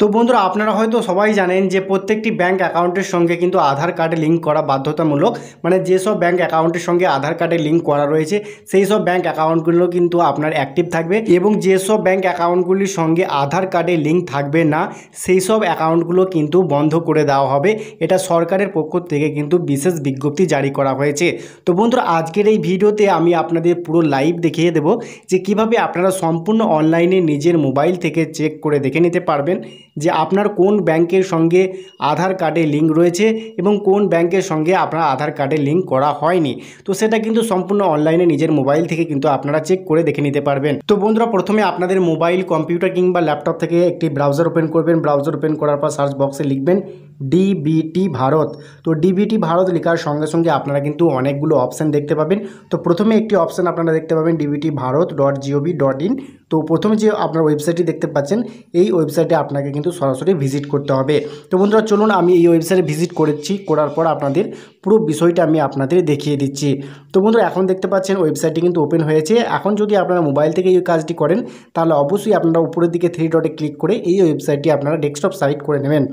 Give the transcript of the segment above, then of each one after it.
তো বন্ধুরা আপনারা হয়তো সবাই জানেন যে প্রত্যেকটি ব্যাঙ্ক অ্যাকাউন্টের সঙ্গে কিন্তু আধার কার্ডে লিঙ্ক করা বাধ্যতামূলক মানে যেসব ব্যাঙ্ক অ্যাকাউন্টের সঙ্গে আধার কার্ডে লিঙ্ক করা রয়েছে সেই সব ব্যাঙ্ক অ্যাকাউন্টগুলো কিন্তু আপনার অ্যাক্টিভ থাকবে এবং যেসব ব্যাঙ্ক অ্যাকাউন্টগুলির সঙ্গে আধার কার্ডে লিঙ্ক থাকবে না সেই সব অ্যাকাউন্টগুলো কিন্তু বন্ধ করে দেওয়া হবে এটা সরকারের পক্ষ থেকে কিন্তু বিশেষ বিজ্ঞপ্তি জারি করা হয়েছে তো বন্ধুরা আজকের এই ভিডিওতে আমি আপনাদের পুরো লাইভ দেখিয়ে দেব যে কিভাবে আপনারা সম্পূর্ণ অনলাইনে নিজের মোবাইল থেকে চেক করে দেখে নিতে পারবেন যে আপনার কোন ব্যাংকের সঙ্গে আধার কার্ডে লিঙ্ক রয়েছে এবং কোন ব্যাংকের সঙ্গে আপনার আধার কার্ডে লিঙ্ক করা হয়নি তো সেটা কিন্তু সম্পূর্ণ অনলাইনে নিজের মোবাইল থেকে কিন্তু আপনারা চেক করে দেখে নিতে পারবেন তো বন্ধুরা প্রথমে আপনাদের মোবাইল কম্পিউটার কিংবা ল্যাপটপ থেকে একটি ব্রাউজার ওপেন করবেন ব্রাউজার ওপেন করার পর সার্চ বক্সে লিখবেন ডিবিটি ভারত তো ডিবিটি ভারত লেখার সঙ্গে সঙ্গে আপনারা কিন্তু অনেকগুলো অপশান দেখতে পাবেন তো প্রথমে একটি অপশান আপনারা দেখতে পাবেন DBT Bharat dot gov dot in তো প্রথমে যে আপনার ওয়েবসাইটটি দেখতে পাচ্ছেন এই ওয়েবসাইটে আপনাকে কিন্তু সরাসরি ভিজিট করতে হবে তো বন্ধুরা চলুন আমি এই ওয়েবসাইটে ভিজিট করেছি করার পর আপনাদের পুরো বিষয়টা আমি আপনাদের দেখিয়ে দিচ্ছি তো বন্ধুরা এখন দেখতে পাচ্ছেন ওয়েবসাইটটি কিন্তু ওপেন হয়েছে এখন যদি আপনারা মোবাইল থেকে এই কাজটি করেন তাহলে অবশ্যই আপনারা উপরের দিকে থ্রি ডটে ক্লিক করে এই ওয়েবসাইটটি আপনারা ডেস্কটপ সাইট করে নেবেন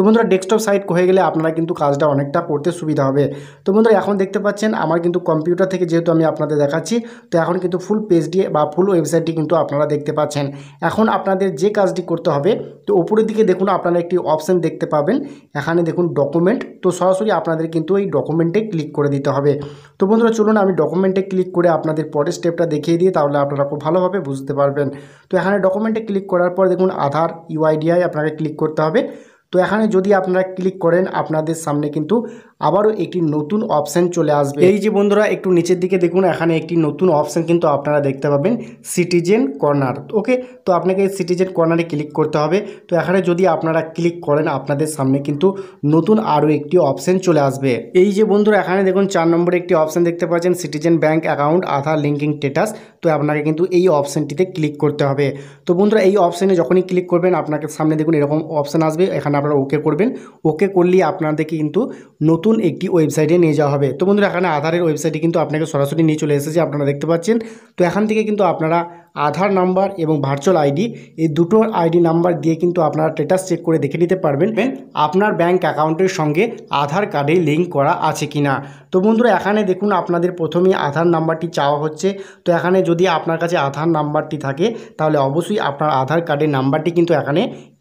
তো বন্ধুরা ডেস্কটপ সাইট হয়ে গেলে আপনারা কিন্তু কাজটা অনেকটা করতে সুবিধা হবে তো বন্ধুরা এখন দেখতে পাচ্ছেন আমার কিন্তু কম্পিউটার থেকে যেহেতু আমি আপনাদের দেখাচ্ছি তো এখন কিন্তু ফুল পেজটি বা ফুল ওয়েবসাইটটি কিন্তু আপনারা দেখতে পাচ্ছেন এখন আপনাদের যে কাজটি করতে হবে তো উপরের দিকে দেখুন আপনারা একটি অপশান দেখতে পাবেন এখানে দেখুন ডকুমেন্ট তো সরাসরি আপনাদের কিন্তু এই ডকুমেন্টে ক্লিক করে দিতে হবে তো বন্ধুরা চলুন আমি ডকুমেন্টে ক্লিক করে আপনাদের পরের স্টেপটা দেখিয়ে দিই তাহলে আপনারা খুব ভালোভাবে বুঝতে পারবেন তো এখানে ডকুমেন্টে ক্লিক করার পর দেখুন আধার ইউআইডিআই আপনাকে ক্লিক করতে হবে তো এখানে যদি আপনারা ক্লিক করেন আপনাদের সামনে কিন্তু আবারও একটি নতুন অপশান চলে আসবে এই যে বন্ধুরা একটু নিচের দিকে দেখুন এখানে একটি নতুন অপশান কিন্তু আপনারা দেখতে পাবেন সিটিজেন কর্নার ওকে তো আপনাকে সিটিজেন কর্নারে ক্লিক করতে হবে তো এখানে যদি আপনারা ক্লিক করেন আপনাদের সামনে কিন্তু নতুন আরও একটি অপশান চলে আসবে এই যে বন্ধুরা এখানে দেখুন চার নম্বরে একটি অপশান দেখতে পাচ্ছেন citizen bank account Aadhaar linking status তো আপনাকে কিন্তু এই অপশানটিতে ক্লিক করতে হবে তো বন্ধুরা এই অপশানে যখনই ক্লিক করবেন আপনাকে সামনে দেখুন এরকম অপশান আসবে এখানে আপনারা ওকে করবেন ওকে করলেই আপনাদেরকে কিন্তু নতুন নতুন একটি ওয়েবসাইটে নিয়ে যাওয়া হবে তো বন্ধুরা এখানে আধারের ওয়েবসাইটে কিন্তু আপনাকে সরাসরি নিয়ে চলে এসেছে আপনারা দেখতে পাচ্ছেন তো এখান থেকে কিন্তু আপনারা আধার নাম্বার এবং ভার্চুয়াল আইডি এই দুটো আইডি নাম্বার দিয়ে কিন্তু আপনারা স্টেটাস চেক করে দেখে নিতে পারবেন আপনার ব্যাঙ্ক অ্যাকাউন্টের সঙ্গে আধার কার্ডে লিঙ্ক করা আছে কি না তো বন্ধুরা এখানে দেখুন আপনাদের প্রথমেই আধার নাম্বারটি চাওয়া হচ্ছে তো এখানে যদি আপনার কাছে আধার নাম্বারটি থাকে তাহলে অবশ্যই আপনার আধার কার্ডের নাম্বারটি কিন্তু এখানে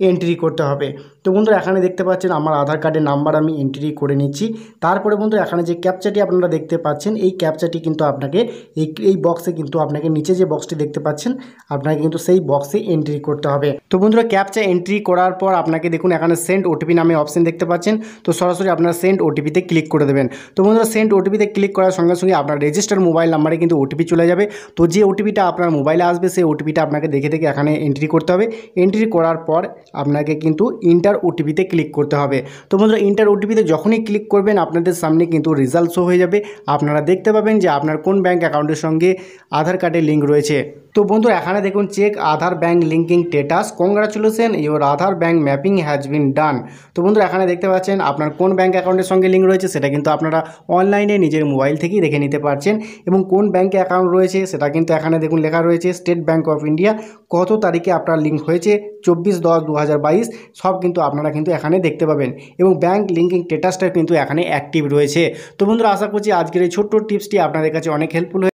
এন্ট্রি করতে হবে তো বন্ধুরা এখানে দেখতে পাচ্ছেন আমার আধার কার্ডের নাম্বার আমি এন্ট্রি করে নিচ্ছি তারপরে বন্ধুরা এখানে যে ক্যাপচাটি আপনারা দেখতে পাচ্ছেন এই ক্যাপচাটি কিন্তু আপনাকে এই এই বক্সে কিন্তু আপনাকে নিচে যে বক্সটি দেখতে পাচ্ছেন যাচ্ছেন আপনাকে কিন্তু সেই বক্সে এন্ট্রি করতে হবে তো বন্ধুরা ক্যাপচা এন্ট্রি করার পর আপনাকে দেখুন এখানে সেন্ট ওটিপি নামে অপশন দেখতে পাচ্ছেন তো সরাসরি আপনার সেন্ট ওটিপিতে ক্লিক করে দেবেন তো বন্ধুরা সেন্ট ওটিপিতে ক্লিক করার সঙ্গে সঙ্গে আপনার রেজিস্টার মোবাইল নাম্বারে কিন্তু ওটিপি চলে যাবে তো যে ওটিপিটা আপনার মোবাইলে আসবে সেই ওটিপিটা আপনাকে দেখে দেখে এখানে এন্ট্রি করতে হবে এন্ট্রি করার পর আপনাকে কিন্তু ইন্টার ওটিপিতে ক্লিক করতে হবে তো বন্ধুরা ইন্টার ওটিপিতে যখনই ক্লিক করবেন আপনাদের সামনে কিন্তু রেজাল্ট শো হয়ে যাবে আপনারা দেখতে পাবেন যে আপনার কোন ব্যাঙ্ক অ্যাকাউন্টের সঙ্গে আধার কার্ডের লিঙ্ক রয়েছে তো বন্ধু এখানে দেখুন check Aadhaar bank linking status congratulation your Aadhaar bank mapping has been done তো বন্ধু এখানে দেখতে পাচ্ছেন আপনার কোন ব্যাঙ্ক অ্যাকাউন্টের সঙ্গে লিঙ্ক রয়েছে সেটা কিন্তু আপনারা অনলাইনে নিজের মোবাইল থেকেই দেখে নিতে পারছেন এবং কোন ব্যাঙ্কে অ্যাকাউন্ট রয়েছে সেটা কিন্তু এখানে দেখুন লেখা রয়েছে স্টেট ব্যাঙ্ক অফ ইন্ডিয়া কত তারিখে আপনার লিঙ্ক হয়েছে চব্বিশ দশ দু সব কিন্তু আপনারা কিন্তু এখানে দেখতে পাবেন এবং ব্যাঙ্ক লিঙ্কিং টেটাসটা কিন্তু এখানে অ্যাক্টিভ রয়েছে তো বন্ধুরা আশা করছি আজকের এই ছোট্ট টিপসটি আপনাদের কাছে অনেক হেল্পফুল